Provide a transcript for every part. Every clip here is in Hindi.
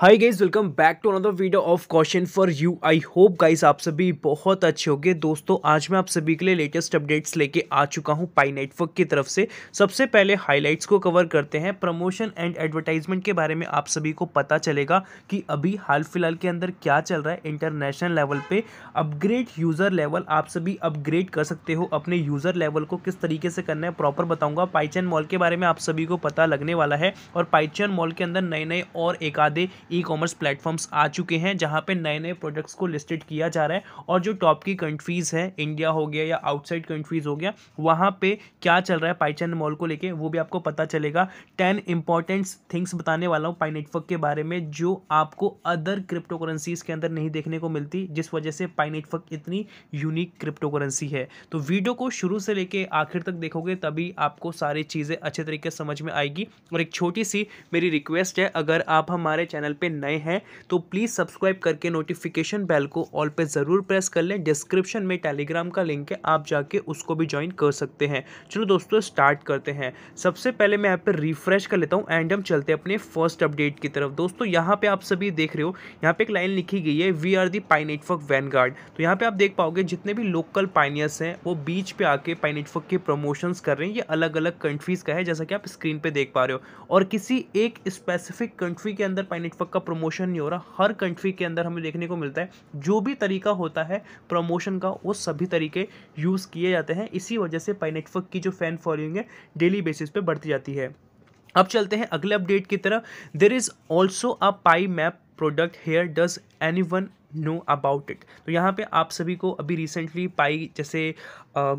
hi guys welcome back to another video of question for you I hope guys आप सभी बहुत अच्छे होंगे दोस्तों आज मैं आप सभी के लिए लेटेस्ट अपडेट्स लेके आ चुका हूँ पाई नेटवर्क की तरफ से सबसे पहले हाइलाइट्स को कवर करते हैं प्रमोशन एंड एडवर्टाइजमेंट के बारे में आप सभी को पता चलेगा कि अभी हाल फिलहाल के अंदर क्या चल रहा है इंटरनेशनल लेवल पर अपग्रेड यूज़र लेवल आप सभी अपग्रेड कर सकते हो अपने यूज़र लेवल को किस तरीके से करना है प्रॉपर बताऊँगा पाइचन मॉल के बारे में आप सभी को पता लगने वाला है और पाइचन मॉल के अंदर नए नए और एक आधे ई कॉमर्स प्लेटफॉर्म्स आ चुके हैं जहाँ पर नए नए प्रोडक्ट्स को लिस्टेड किया जा रहा है और जो टॉप की कंट्रीज़ हैं इंडिया हो गया या आउटसाइड कंट्रीज़ हो गया वहाँ पर क्या चल रहा है पाईचन मॉल को लेके वो भी आपको पता चलेगा टेन इंपॉर्टेंट थिंग्स बताने वाला हूँ पाई नेटवर्क के बारे में जो आपको अदर क्रिप्टो करेंसीज़ के अंदर नहीं देखने को मिलती जिस वजह से पाई नेटवर्क इतनी यूनिक क्रिप्टो करेंसी है तो वीडियो को शुरू से लेके आखिर तक देखोगे तभी आपको सारी चीज़ें अच्छे तरीके से समझ में आएगी और एक छोटी सी मेरी रिक्वेस्ट है अगर आप हमारे चैनल पे नए हैं तो प्लीज़ सब्सक्राइब करके नोटिफिकेशन बेल को ऑल पे ज़रूर प्रेस कर लें डिस्क्रिप्शन में टेलीग्राम का लिंक है आप जाके उसको भी ज्वाइन कर सकते हैं चलो दोस्तों स्टार्ट करते हैं सबसे पहले मैं यहाँ पर रिफ्रेश कर लेता हूँ एंड हम चलते हैं अपने फर्स्ट अपडेट की तरफ दोस्तों यहाँ पर आप सभी देख रहे हो यहाँ पर एक लाइन लिखी गई है we are the Pi network वैन तो यहाँ पर आप देख पाओगे जितने भी लोकल पाइनियर्स हैं वो बीच पर आके पाई नेटवर्क के प्रमोशंस कर रहे हैं ये अलग अलग कंट्रीज़ का है जैसा कि आप स्क्रीन पर देख पा रहे हो और किसी एक स्पेसिफिक कंट्री के अंदर पाई नेटवर्क का प्रमोशन नहीं हो रहा हर कंट्री के अंदर हमें देखने को मिलता है जो भी तरीका होता है प्रमोशन का वो सभी तरीके यूज़ किए जाते हैं इसी वजह से पाई नेटवर्क की जो फ़ैन फॉलोइंग है डेली बेसिस पे बढ़ती जाती है अब चलते हैं अगले अपडेट की तरफ there is also a Pi map product here does any one know about it तो यहाँ पे आप सभी को अभी रिसेंटली पाई जैसे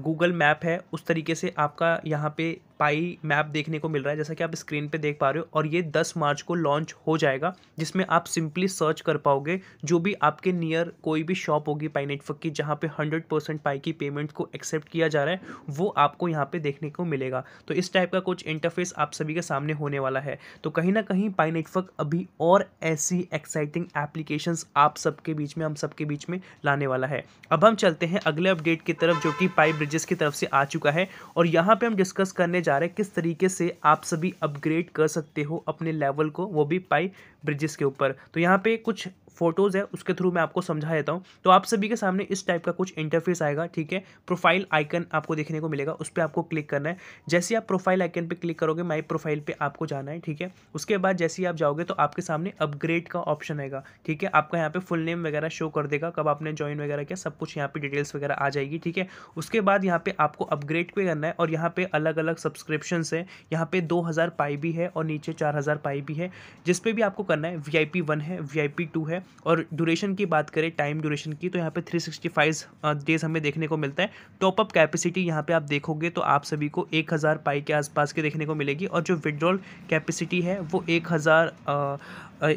गूगल मैप है उस तरीके से आपका यहाँ पे पाई मैप देखने को मिल रहा है जैसा कि आप स्क्रीन पे देख पा रहे हो और ये 10 मार्च को लॉन्च हो जाएगा जिसमें आप सिंपली सर्च कर पाओगे जो भी आपके नियर कोई भी शॉप होगी पाई नेटवर्क की जहाँ पे 100 परसेंट पाई की पेमेंट को एक्सेप्ट किया जा रहा है वो आपको यहाँ पे देखने को मिलेगा तो इस टाइप का कुछ इंटरफेस आप सभी के सामने होने वाला है तो कहीं ना कहीं पाई नेटवर्क अभी और ऐसी एक्साइटिंग एप्लीकेशन आप सबके बीच में हम सबके बीच में लाने वाला है अब हम चलते हैं अगले अपडेट की तरफ जो कि पाई फाइव ब्रिजेस की तरफ से आ चुका है और यहाँ पे हम डिस्कस करने जा रहे हैं किस तरीके से आप सभी अपग्रेड कर सकते हो अपने लेवल को वो भी पाई ब्रिजेस के ऊपर तो यहाँ पे कुछ फोटोज़ है उसके थ्रू मैं आपको समझा देता हूँ तो आप सभी के सामने इस टाइप का कुछ इंटरफेस आएगा ठीक है प्रोफाइल आइकन आपको देखने को मिलेगा उस पर आपको क्लिक करना है जैसे आप प्रोफाइल आइकन पर क्लिक करोगे माई प्रोफाइल पर आपको जाना है ठीक है उसके बाद जैसे ही आप जाओगे तो आपके सामने अपग्रेड का ऑप्शन आएगा ठीक है आपका यहाँ पर फुल नेम वगैरह शो कर देगा कब आपने ज्वाइन वगैरह किया सब कुछ यहाँ पर डिटेल्स वगैरह आ जाएगी ठीक है उसके बाद यहाँ पर आपको अपग्रेड पे करना है और यहाँ पर अलग अलग सब्सक्रिप्शन है यहाँ पर दो हज़ार पाई भी है और नीचे चार हज़ार पाई भी है जिसपे भी आपको करना है वी आई पी वन है वी आई पी टू है और ड्यूरेशन की बात करें टाइम ड्यूरेशन की तो यहाँ पे 365 डेज हमें देखने को मिलता है टॉपअप कैपेसिटी यहाँ पे आप देखोगे तो आप सभी को 1000 पाई के आसपास के देखने को मिलेगी और जो विड्रॉल कैपेसिटी है वो 1000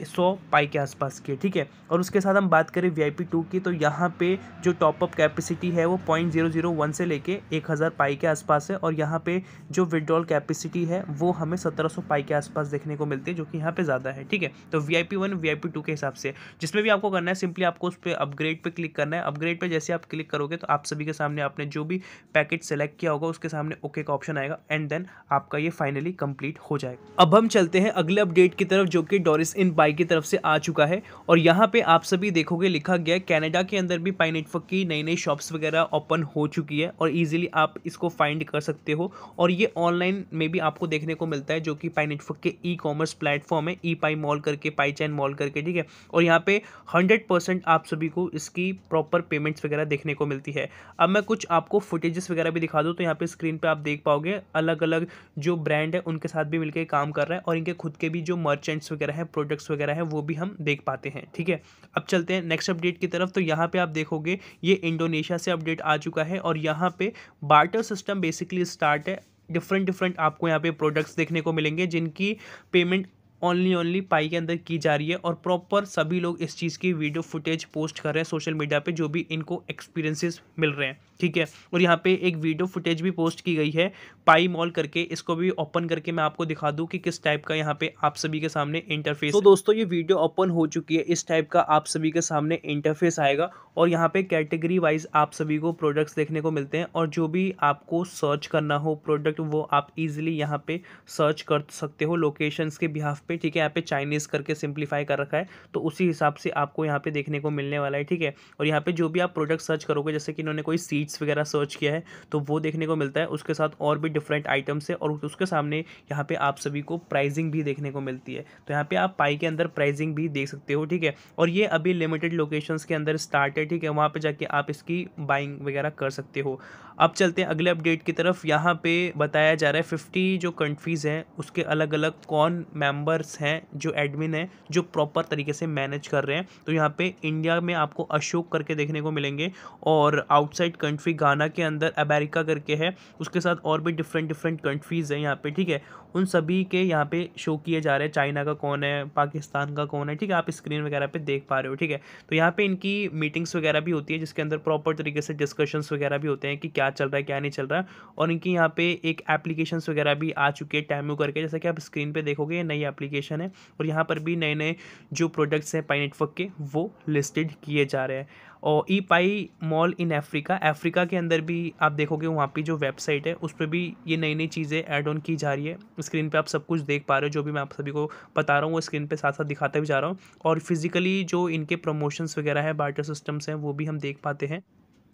सौ पाई के आसपास की ठीक है और उसके साथ हम बात करें वी आई की तो यहाँ पर जो टॉपअप कैपेसिटी है वो पॉइंट से लेके एक पाई के आसपास है और यहाँ पर जो विड्रॉल कैपेसिटी है वो हमें सत्रह पाई के आसपास देखने को मिलती है जो कि यहाँ पर ज़्यादा है ठीक है तो V I P one V I P two के हिसाब से जिसमें भी आपको करना है सिंपली आपको उस पर अपग्रेड पर क्लिक करना है अपग्रेड पर जैसे आप क्लिक करोगे तो आप सभी के सामने आपने जो भी पैकेट सेलेक्ट किया होगा उसके सामने ओके का ऑप्शन आएगा एंड देन आपका ये फाइनली कंप्लीट हो जाएगा अब हम चलते हैं अगले अपडेट की तरफ जो कि डोरिस इन बाई की तरफ से आ चुका है और यहाँ पे आप सभी देखोगे लिखा गया है कैनेडा के अंदर भी पाई नेटवर्क की नई नई शॉप्स वगैरह ओपन हो चुकी है और ईजिली आप इसको फाइंड कर सकते हो और ये ऑनलाइन में भी आपको देखने को मिलता है जो कि पाई नेटवर्क के ई कॉमर्स प्लेटफॉर्म है ई पाई मॉल करके पाई चैन मॉल करके ठीक है और यहाँ पे पे 100 परसेंट आप सभी को इसकी प्रॉपर पेमेंट्स वगैरह देखने को मिलती है अब मैं कुछ आपको फुटेजेस वगैरह भी दिखा दूँ तो यहाँ पे स्क्रीन पे आप देख पाओगे अलग अलग जो ब्रांड है उनके साथ भी मिलकर काम कर रहा है और इनके खुद के भी जो मर्चेंट्स वगैरह हैं प्रोडक्ट्स वगैरह हैं वो भी हम देख पाते हैं ठीक है अब चलते हैं नेक्स्ट अपडेट की तरफ तो यहाँ पर आप देखोगे ये इंडोनेशिया से अपडेट आ चुका है और यहाँ पर बार्टर सिस्टम बेसिकली स्टार्ट है डिफरेंट डिफरेंट आपको यहाँ पे प्रोडक्ट्स देखने को मिलेंगे जिनकी पेमेंट ओनली ओनली पाई के अंदर की जा रही है और प्रॉपर सभी लोग इस चीज़ की वीडियो फुटेज पोस्ट कर रहे हैं सोशल मीडिया पे जो भी इनको एक्सपीरियंसेस मिल रहे हैं ठीक है और यहाँ पे एक वीडियो फुटेज भी पोस्ट की गई है पाई मॉल करके इसको भी ओपन करके मैं आपको दिखा दूँ कि किस टाइप का यहाँ पे आप सभी के सामने इंटरफेस तो दोस्तों ये वीडियो ओपन हो चुकी है इस टाइप का आप सभी के सामने इंटरफेस आएगा और यहाँ पे कैटेगरी वाइज आप सभी को प्रोडक्ट्स देखने को मिलते हैं और जो भी आपको सर्च करना हो प्रोडक्ट वो आप इजीली यहाँ पे सर्च कर सकते हो लोकेशंस के बिहाफ पे ठीक है यहाँ पे चाइनीज़ करके सिंप्लीफाई कर रखा है तो उसी हिसाब से आपको यहाँ पे देखने को मिलने वाला है ठीक है और यहाँ पे जो भी आप प्रोडक्ट सर्च करोगे जैसे कि इन्होंने कोई सीट लाइट्स वगैरह सर्च किया है तो वो देखने को मिलता है उसके साथ और भी डिफरेंट आइटम्स है और उसके सामने यहाँ पे आप सभी को प्राइजिंग भी देखने को मिलती है तो यहाँ पे आप पाई के अंदर प्राइजिंग भी देख सकते हो ठीक है और ये अभी लिमिटेड लोकेशन के अंदर स्टार्ट है ठीक है वहाँ पर जाके आप इसकी बाइंग वगैरह कर सकते हो अब चलते हैं अगले अपडेट की तरफ यहाँ पे बताया जा रहा है फिफ्टी जो कंट्रीज़ हैं उसके अलग अलग कौन मेंबर्स हैं जो एडमिन हैं जो प्रॉपर तरीके से मैनेज कर रहे हैं तो यहाँ पे इंडिया में आपको अशोक करके देखने को मिलेंगे और आउटसाइड कंट्री कंट्री गाना के अंदर अमेरिका करके है उसके साथ और भी डिफरेंट डिफरेंट कंट्रीज़ हैं यहाँ पे ठीक है उन सभी के यहाँ पे शो किए जा रहे हैं चाइना का कौन है पाकिस्तान का कौन है ठीक है आप स्क्रीन वगैरह पे देख पा रहे हो ठीक है तो यहाँ पे इनकी मीटिंग्स वगैरह भी होती है जिसके अंदर प्रॉपर तरीके से डिस्कशंस वगैरह भी होते हैं कि क्या चल रहा है क्या नहीं चल रहा है और इनकी यहाँ पे एक एप्लीकेशन वगैरह भी आ चुकी है टैमू करके जैसा कि आप स्क्रीन पर देखोगे ये नई एप्लीकेशन है और यहाँ पर भी नए नए जो प्रोडक्ट्स हैं पाई नेटवर्क के वो लिस्टेड किए जा रहे हैं और E Pi mall in Africa Africa के अंदर भी आप देखोगे वहाँ पे जो वेबसाइट है उस पर भी ये नई नई चीज़ें ऐड ऑन की जा रही है स्क्रीन पे आप सब कुछ देख पा रहे हो जो भी मैं आप सभी को बता रहा हूँ वो स्क्रीन पे साथ साथ दिखाते भी जा रहा हूँ और फिजिकली जो इनके प्रमोशंस वगैरह है बार्टर सिस्टम्स हैं वो भी हम देख पाते हैं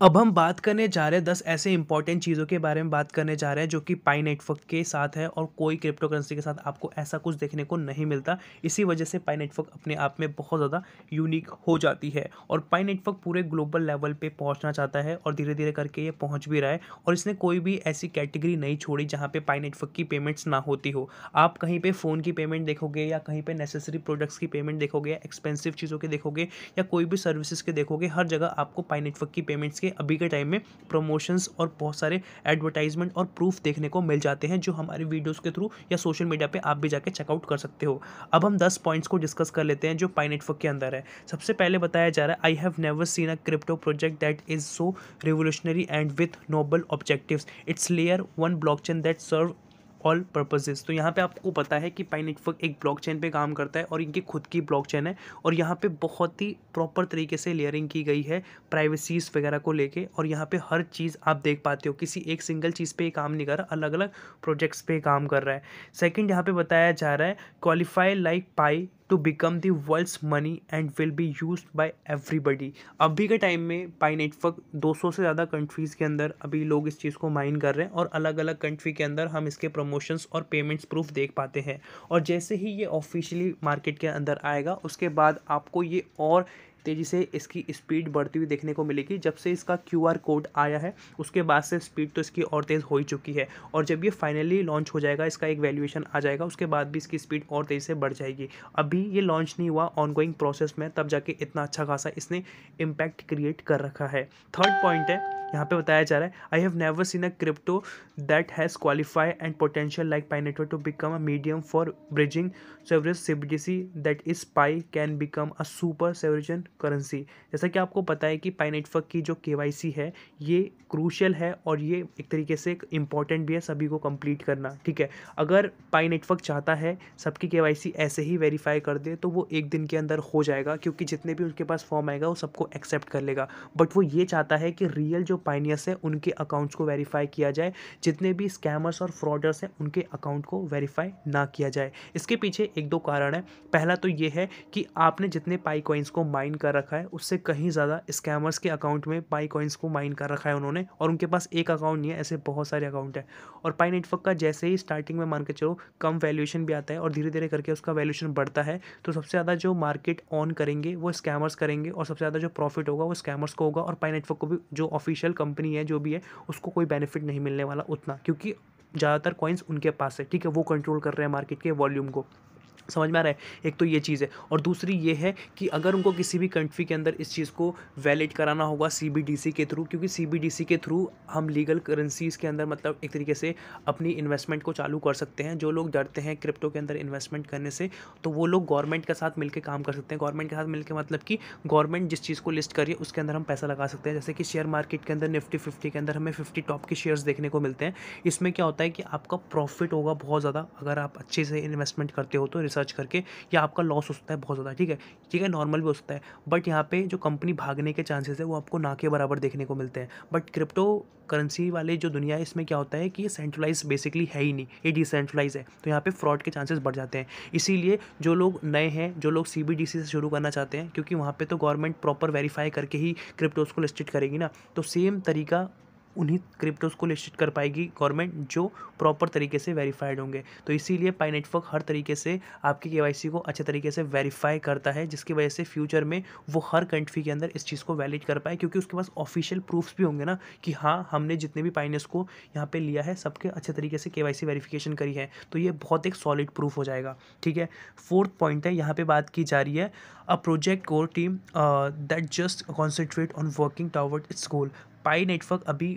अब हम बात करने जा रहे हैं दस ऐसे इंपॉर्टेंट चीज़ों के बारे में बात करने जा रहे हैं जो कि पाई नेटवर्क के साथ है और कोई क्रिप्टो करेंसी के साथ आपको ऐसा कुछ देखने को नहीं मिलता इसी वजह से पाई नेटवर्क अपने आप में बहुत ज़्यादा यूनिक हो जाती है और पाई नेटवर्क पूरे ग्लोबल लेवल पर पहुँचना चाहता है और धीरे धीरे करके ये पहुँच भी रहा है और इसने कोई भी ऐसी कैटेगरी नहीं छोड़ी जहाँ पर पाई नेटवर्क की पेमेंट्स ना होती हो आप कहीं पर फ़ोन की पेमेंट देखोगे या कहीं पर नेसेसरी प्रोडक्ट्स की पेमेंट देखोगे एक्सपेंसिव चीज़ों के देखोगे या कोई भी सर्विसेज के देखोगे हर जगह आपको पाई नेटवर्क की पेमेंट्स के के अभी के टाइम में प्रमोशंस और बहुत सारे एडवर्टाइजमेंट और प्रूफ देखने को मिल जाते हैं जो हमारे वीडियोज़ के थ्रू या सोशल मीडिया पर आप भी जाकर चेकआउट कर सकते हो अब हम दस पॉइंट्स को डिस्कस कर लेते हैं जो पाई नेटवर्क के अंदर है सबसे पहले बताया जा रहा है I have never seen a crypto project that is so revolutionary and with noble objective it's layer one block chain that serve all purposes तो यहाँ पे आपको पता है कि पाइन नेटवर्क एक ब्लॉकचेन पे काम करता है और इनकी खुद की ब्लॉकचेन है और यहाँ पे बहुत ही प्रॉपर तरीके से लेयरिंग की गई है प्राइवेसीज़ वगैरह को लेके और यहाँ पे हर चीज़ आप देख पाते हो किसी एक सिंगल चीज़ पर काम नहीं कर रहा अलग अलग प्रोजेक्ट्स पर काम कर रहा है सेकेंड यहाँ पर बताया जा रहा है qualify like Pi to become the world's money and will be use by everybody अभी के टाइम में पाई नेटवर्क 200 से ज़्यादा कंट्रीज़ के अंदर अभी लोग इस चीज़ को माइन कर रहे हैं और अलग अलग कंट्री के अंदर हम इसके प्रमोशंस और पेमेंट्स प्रूफ देख पाते हैं और जैसे ही ये ऑफिशियली मार्केट के अंदर आएगा उसके बाद आपको ये और तेज़ी से इसकी स्पीड बढ़ती हुई देखने को मिलेगी जब से इसका क्यू कोड आया है उसके बाद से स्पीड तो इसकी और तेज़ हो ही चुकी है और जब ये फाइनली लॉन्च हो जाएगा इसका एक वैल्यूएशन आ जाएगा उसके बाद भी इसकी स्पीड और तेज़ी से बढ़ जाएगी अभी ये लॉन्च नहीं हुआ ऑनगोइंग प्रोसेस में तब जाके इतना अच्छा खासा इसने इम्पैक्ट क्रिएट कर रखा है थर्ड पॉइंट है यहाँ पे बताया जा रहा है I have never seen a crypto that has qualify and potential like Pi network to become a medium for bridging sovereign C B D C that is Pi can become a super sovereign currency जैसा कि आपको पता है कि पाई नेटवर्क की जो के है ये क्रूशल है और ये एक तरीके से इम्पॉर्टेंट भी है सभी को कंप्लीट करना ठीक है अगर पाई नेटवर्क चाहता है सबकी के ऐसे ही वेरीफाई कर दे तो वो एक दिन के अंदर हो जाएगा क्योंकि जितने भी उनके पास फॉर्म आएगा वो सबको एक्सेप्ट कर लेगा बट वो ये चाहता है कि रियल जो पाइनियर्स है उनके अकाउंट्स को वेरीफाई किया जाए जितने भी स्कैमर्स और फ्रॉडर्स हैं उनके अकाउंट को वेरीफाई ना किया जाए इसके पीछे एक दो कारण है पहला तो ये है कि आपने जितने पाई कॉइन्स को माइन कर कर रखा है उससे कहीं ज़्यादा स्कैमर्स के अकाउंट में पाई कॉइंस को माइन कर रखा है उन्होंने और उनके पास एक अकाउंट नहीं है ऐसे बहुत सारे अकाउंट है और पाई नेटवर्क का जैसे ही स्टार्टिंग में मान के चलो कम वैल्यूएशन भी आता है और धीरे धीरे करके उसका वैल्यूएशन बढ़ता है तो सबसे ज़्यादा जो मार्केट ऑन करेंगे वो स्कैमर्स करेंगे और सबसे ज़्यादा जो प्रॉफिट होगा वो स्कैमर्स को होगा और पाई नेटवर्क को भी जो ऑफिशियल कंपनी है जो भी है उसको कोई बेनिफिट नहीं मिलने वाला उतना क्योंकि ज़्यादातर कॉइन्स उनके पास है ठीक है वो कंट्रोल कर रहे हैं मार्केट के वॉल्यूम को समझ में आ रहा है एक तो ये चीज़ है और दूसरी ये है कि अगर उनको किसी भी कंट्री के अंदर इस चीज़ को वैलिड कराना होगा सी के थ्रू क्योंकि सी के थ्रू हम लीगल करेंसीज़ के अंदर मतलब एक तरीके से अपनी इन्वेस्टमेंट को चालू कर सकते हैं जो लोग डरते हैं क्रिप्टो के अंदर इन्वेस्टमेंट करने से तो वो लोग गवर्नमेंट के साथ मिलकर काम कर सकते हैं गवर्नमेंट के साथ मिलकर मतलब कि गवर्नमेंट जिस चीज़ को लिस्ट करिए उसके अंदर हम पैसा लगा सकते हैं जैसे कि शेयर मार्केट के अंदर निफ्टी फिफ्टी के अंदर हमें फिफ्टी टॉप के शेयर्स देखने को मिलते हैं इसमें क्या होता है कि आपका प्रॉफिट होगा बहुत ज़्यादा अगर आप अच्छे से इन्वेस्टमेंट करते हो तो रिसर्च सर्च करके या आपका लॉस हो सकता है बहुत ज़्यादा ठीक है ठीक है नॉर्मल भी हो सकता है बट यहाँ पे जो कंपनी भागने के चांसेस है वो आपको ना के बराबर देखने को मिलते हैं बट क्रिप्टो करेंसी वाले जो दुनिया है इसमें क्या होता है कि ये सेंट्रलाइज बेसिकली है ही नहीं ये डिसेंट्रलाइज है तो यहाँ पे फ्रॉड के चांसेस बढ़ जाते हैं इसीलिए जो लोग नए हैं जो लोग सी से शुरू करना चाहते हैं क्योंकि वहाँ पर तो गवर्नमेंट प्रॉपर वेरीफाई करके ही क्रिप्टोज़ को लिस्टेड करेगी ना तो सेम तरीका उन्हीं क्रिप्टोस को लिस्टेड कर पाएगी गवर्नमेंट जो प्रॉपर तरीके से वेरीफाइड होंगे तो इसीलिए पाई नेटवर्क हर तरीके से आपकी के को अच्छे तरीके से वेरीफाई करता है जिसकी वजह से फ्यूचर में वो हर कंट्री के अंदर इस चीज़ को वैलिड कर पाए क्योंकि उसके पास ऑफिशियल प्रूफ्स भी होंगे ना कि हाँ हमने जितने भी पाइनर्स को यहाँ पर लिया है सबके अच्छे तरीके से के वाई करी है तो ये बहुत एक सॉलिड प्रूफ हो जाएगा ठीक है फोर्थ पॉइंट है यहाँ पर बात की जा रही है a project core team that just concentrate on working toward its goal Pi network अभी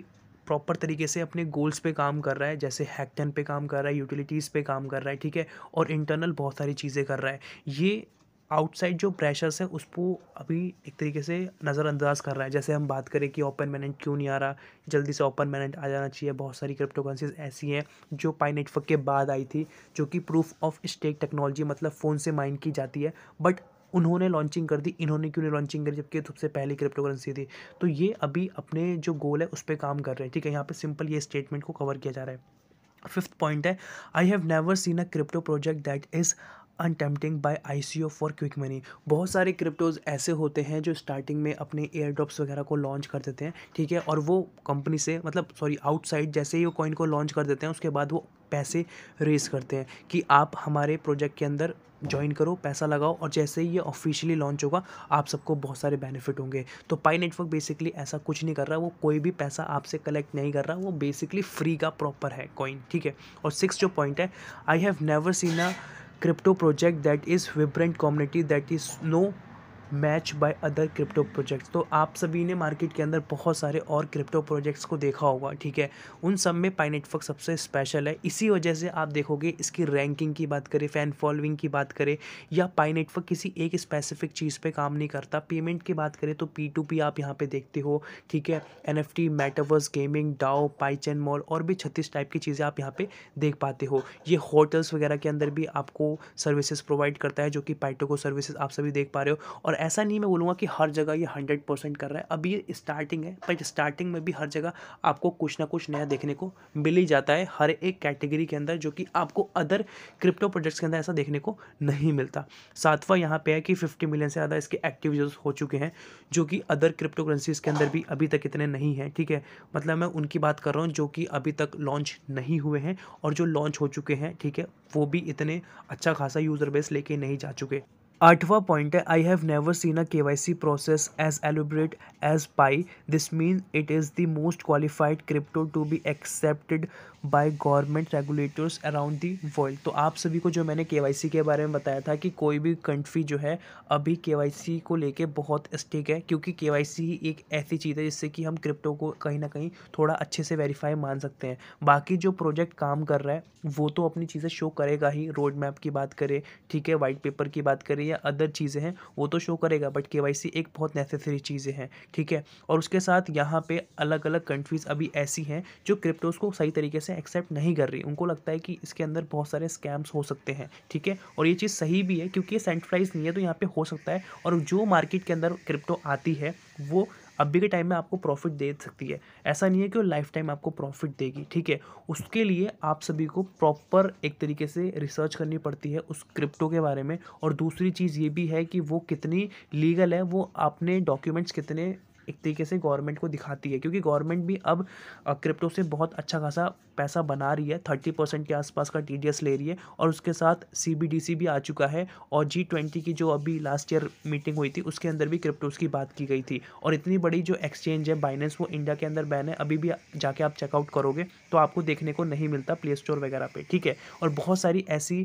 प्रॉपर तरीके से अपने गोल्स पे काम कर रहा है जैसे हैकटन पे काम कर रहा है यूटिलिटीज़ पे काम कर रहा है ठीक है और इंटरनल बहुत सारी चीज़ें कर रहा है ये आउटसाइड जो प्रेशर्स है उसको अभी एक तरीके से नज़रअंदाज कर रहा है जैसे हम बात करें कि ओपन मैनेट क्यों नहीं आ रहा जल्दी से ओपन मैनेट आ जाना चाहिए बहुत सारी क्रिप्टोकरेंसीज ऐसी हैं जो पाई नेटवर्क के बाद आई थी जो कि प्रूफ ऑफ स्टेक टेक्नोलॉजी मतलब फ़ोन से माइंड की जाती है बट उन्होंने लॉन्चिंग कर दी इन्होंने क्यों नहीं लॉन्चिंग करी जबकि सबसे पहली क्रिप्टो करेंसी थी तो ये अभी अपने जो गोल है उस पर काम कर रहे हैं ठीक है यहाँ पर सिंपल ये स्टेटमेंट को कवर किया जा रहा है फिफ्थ पॉइंट है I have never seen a crypto project that is untempting by I C O for quick money बहुत सारे क्रिप्टोज ऐसे होते हैं जो स्टार्टिंग में अपने एयर ड्रॉप्स वगैरह को लॉन्च कर देते हैं ठीक है और वो कंपनी से मतलब सॉरी आउटसाइड जैसे ही वो कॉइन को लॉन्च कर देते हैं उसके बाद वो पैसे रेस करते हैं कि आप हमारे प्रोजेक्ट के अंदर ज्वाइन करो पैसा लगाओ और जैसे ही ये ऑफिशियली लॉन्च होगा आप सबको बहुत सारे बेनिफिट होंगे तो पाई नेटवर्क बेसिकली ऐसा कुछ नहीं कर रहा वो कोई भी पैसा आपसे कलेक्ट नहीं कर रहा वो बेसिकली फ्री का प्रॉपर है कॉइन ठीक है और सिक्स जो पॉइंट है I have never seen a crypto project that is vibrant community that is no match by other crypto projects तो आप सभी ने मार्केट के अंदर बहुत सारे और क्रिप्टो प्रोजेक्ट्स को देखा होगा ठीक है उन सब में पाई नेटवर्क सबसे स्पेशल है इसी वजह से आप देखोगे इसकी रैंकिंग की बात करें फ़ैन फॉलोइंग की बात करें या पाई नेटवर्क किसी एक स्पेसिफिक चीज़ पर काम नहीं करता पेमेंट की बात करें तो पी टू पी आप यहाँ पर देखते हो ठीक है N F T metaverse gaming DAO Pi chain mall और भी छत्तीस टाइप की चीज़ें आप यहाँ पर देख पाते हो ये होटल्स वगैरह के अंदर भी आपको सर्विसेज प्रोवाइड करता है जो कि पाइटो को सर्विसेज आप सभी देख पा रहे हो और ऐसा नहीं मैं बोलूँगा कि हर जगह ये हंड्रेड परसेंट कर रहा है अभी ये स्टार्टिंग है पर स्टार्टिंग में भी हर जगह आपको कुछ ना कुछ नया देखने को मिल ही जाता है हर एक कैटेगरी के अंदर जो कि आपको अदर क्रिप्टो प्रोजेक्ट्स के अंदर ऐसा देखने को नहीं मिलता सातवां यहाँ पे है कि फिफ्टी मिलियन से ज़्यादा इसके एक्टिव यूजर्स हो चुके हैं जो कि अदर क्रिप्टो करेंसीज के अंदर भी अभी तक इतने नहीं हैं ठीक है मतलब मैं उनकी बात कर रहा हूँ जो कि अभी तक लॉन्च नहीं हुए हैं और जो लॉन्च हो चुके हैं ठीक है वो भी इतने अच्छा खासा यूज़र बेस लेके नहीं जा चुके आठवां पॉइंट है I have never seen a KYC process as elaborate as Pi this mean it is the most qualified crypto to be accepted by government regulators around the world तो आप सभी को जो मैंने के के बारे में बताया था कि कोई भी कंट्री जो है अभी के को लेके बहुत स्टिक है क्योंकि के ही एक ऐसी चीज़ है जिससे कि हम क्रिप्टो को कहीं ना कहीं थोड़ा अच्छे से वेरीफाई मान सकते हैं बाकी जो प्रोजेक्ट काम कर रहा है वो तो अपनी चीज़ें शो करेगा ही रोड मैप की बात करें ठीक है वाइट पेपर की बात करें या अदर चीज़ें हैं वो तो शो करेगा बट के एक बहुत नेसेसरी चीज़ें हैं ठीक है और उसके साथ यहाँ पर अलग अलग कंट्रीज़ अभी ऐसी हैं जो क्रिप्टोज़ को सही तरीके से चीज़ें एक्सेप्ट नहीं कर रही उनको लगता है कि इसके अंदर बहुत सारे स्कैम्स हो सकते हैं ठीक है और ये चीज़ सही भी है क्योंकि ये सेंट्रलाइज नहीं है तो यहाँ पे हो सकता है और जो मार्केट के अंदर क्रिप्टो आती है वो अभी के टाइम में आपको प्रॉफिट दे सकती है ऐसा नहीं है कि वो लाइफ टाइम आपको प्रॉफिट देगी ठीक है उसके लिए आप सभी को प्रॉपर एक तरीके से रिसर्च करनी पड़ती है उस क्रिप्टो के बारे में और दूसरी चीज़ ये भी है कि वो कितनी लीगल है वो आपने डॉक्यूमेंट्स कितने एक तरीके से गवर्नमेंट को दिखाती है क्योंकि गवर्नमेंट भी अब क्रिप्टो से बहुत अच्छा खासा पैसा बना रही है थर्टी परसेंट के आसपास का टी ले रही है और उसके साथ सी भी आ चुका है और जी ट्वेंटी की जो अभी लास्ट ईयर मीटिंग हुई थी उसके अंदर भी क्रिप्टोज़ की बात की गई थी और इतनी बड़ी जो एक्सचेंज है बाइनेंस वो इंडिया के अंदर बैन है अभी भी जाके आप चेकआउट करोगे तो आपको देखने को नहीं मिलता प्ले स्टोर वगैरह पे ठीक है और बहुत सारी ऐसी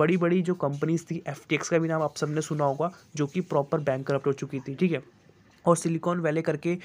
बड़ी बड़ी जो कंपनीज थी एफ का भी नाम आप सबने सुना होगा जो कि प्रॉपर बैंक हो चुकी थी ठीक है और सिलिकॉन वैले करके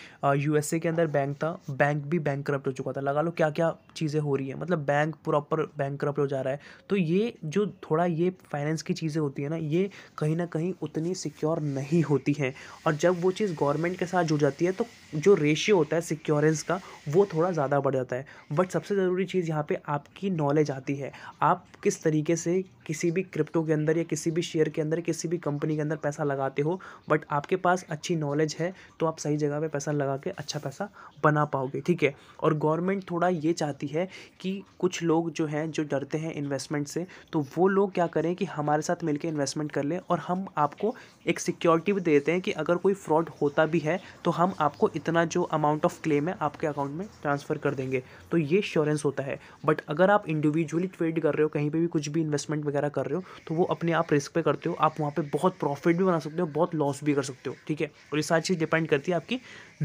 यूएसए के अंदर बैंक था बैंक भी बैंक करप्ट हो चुका था लगा लो क्या क्या चीज़ें हो रही है मतलब बैंक प्रॉपर बैंक करप्ट हो जा रहा है तो ये जो थोड़ा ये फाइनेंस की चीज़ें होती है ना ये कहीं ना कहीं उतनी सिक्योर नहीं होती हैं और जब वो चीज़ गवर्नमेंट के साथ जुड़ जाती है तो जो रेशियो होता है सिक्योरेंस का वो थोड़ा ज़्यादा बढ़ जाता है बट सबसे ज़रूरी चीज़ यहाँ पर आपकी नॉलेज आती है आप किस तरीके से किसी भी क्रिप्टो के अंदर या किसी भी शेयर के अंदर किसी भी कंपनी के अंदर पैसा लगाते हो बट आपके पास अच्छी नॉलेज है तो आप सही जगह पर पैसा लगा के अच्छा पैसा बना पाओगे ठीक है और गवर्नमेंट थोड़ा ये चाहती है कि कुछ लोग जो हैं जो डरते हैं इन्वेस्टमेंट से तो वो लोग क्या करें कि हमारे साथ मिलकर इन्वेस्टमेंट कर लें और हम आपको एक सिक्योरिटी भी देते हैं कि अगर कोई फ्रॉड होता भी है तो हम आपको इतना जो अमाउंट ऑफ क्लेम है आपके अकाउंट में ट्रांसफ़र कर देंगे तो ये श्योरेंस होता है बट अगर आप इंडिविजुअली ट्रेड कर रहे हो कहीं पर भी कुछ भी इन्वेस्टमेंट वगैरह कर रहे हो तो वो अपने आप रिस्क पे करते हो आप वहाँ पे बहुत प्रॉफिट भी बना सकते हो बहुत लॉस भी कर सकते हो ठीक है और ये सारी चीज़ डिपेंड करती है आपकी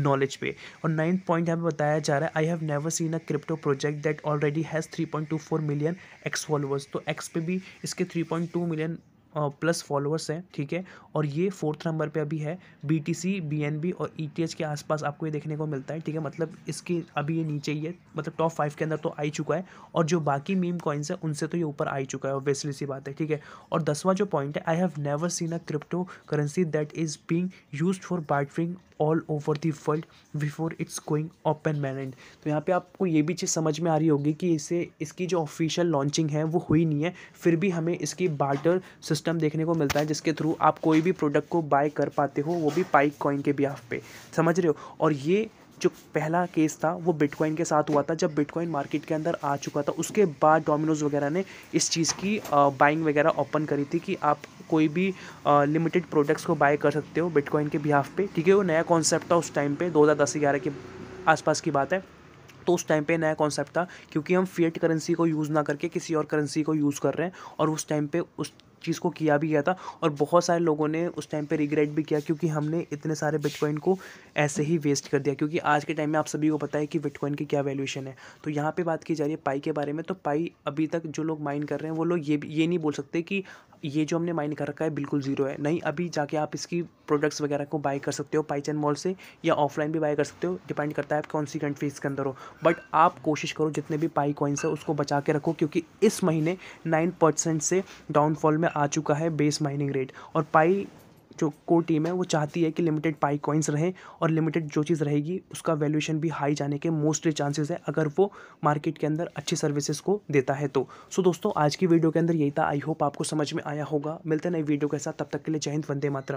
नॉलेज पे और नाइन्थ पॉइंट यहाँ पे बताया जा रहा है I have never seen a crypto project that already has three point two four million X followers तो एक्स पे भी इसके three point two million plus followers हैं ठीक है और ये फोर्थ नंबर पे अभी है B T C B N B और ई टी एच के आसपास आपको ये देखने को मिलता है ठीक है मतलब इसके अभी ये नीचे ही है मतलब टॉप फाइव के अंदर तो आ ही चुका है और जो बाकी मीम कॉइन्स हैं उनसे तो ये ऊपर आ ही चुका है ऑब्वियसली सी बात है ठीक है और दसवां जो पॉइंट है I have never seen a crypto currency that is being use for bartering all over the world before it's going open mainnet तो यहाँ पे आपको ये भी चीज़ समझ में आ रही होगी कि इसे इसकी जो ऑफिशियल लॉन्चिंग है वो हुई नहीं है फिर भी हमें इसकी बार्टर सिस्टम सिस्टम देखने को मिलता है जिसके थ्रू आप कोई भी प्रोडक्ट को बाय कर पाते हो वो भी पाइक कॉइन के बिहाफ पे समझ रहे हो और ये जो पहला केस था वो बिटकॉइन के साथ हुआ था जब बिटकॉइन मार्केट के अंदर आ चुका था उसके बाद डोमिनोज वगैरह ने इस चीज़ की बाइंग वगैरह ओपन करी थी कि आप कोई भी लिमिटेड प्रोडक्ट्स को बाय कर सकते हो बिटकॉइन के बिहाफ पे ठीक है वो नया कॉन्सेप्ट था उस टाइम पे दस ग्यारह के आसपास की बात है तो उस टाइम पे नया कॉन्सेप्ट था क्योंकि हम फिएट करेंसी को यूज़ ना करके किसी और करेंसी को यूज़ कर रहे हैं और उस टाइम पे उस चीज़ को किया भी गया था और बहुत सारे लोगों ने उस टाइम पे रिग्रेट भी किया क्योंकि हमने इतने सारे बिटकॉइन को ऐसे ही वेस्ट कर दिया क्योंकि आज के टाइम में आप सभी को पता है कि बिटकॉइन की क्या वैल्यूएशन है तो यहाँ पर बात की जा रही है पाई के बारे में तो पाई अभी तक जो लोग माइन कर रहे हैं वो लोग ये ये नहीं बोल सकते कि ये जो हमने माइन कर रखा है बिल्कुल जीरो है नहीं अभी जाके आप इसकी प्रोडक्ट्स वगैरह को बाई कर सकते हो पाइचन मॉल से या ऑफलाइन भी बाई कर सकते हो डिपेंड करता है आप कौन सी कंट्री इसके अंदर हो बट आप कोशिश करो जितने भी पाई कॉइन्स है उसको बचा के रखो क्योंकि इस महीने नाइन परसेंट से डाउनफॉल में आ चुका है बेस माइनिंग रेट और पाई जो कोर टीम है वो चाहती है कि लिमिटेड पाई कॉइन्स रहें और लिमिटेड जो चीज़ रहेगी उसका वैल्यूएशन भी हाई जाने के मोस्टली चांसेस है अगर वो मार्केट के अंदर अच्छी सर्विसेज को देता है तो सो दोस्तों आज की वीडियो के अंदर यही था आई होप आपको समझ में आया होगा मिलते नई वीडियो के साथ तब तक के लिए जय हिंद वंदे मातरम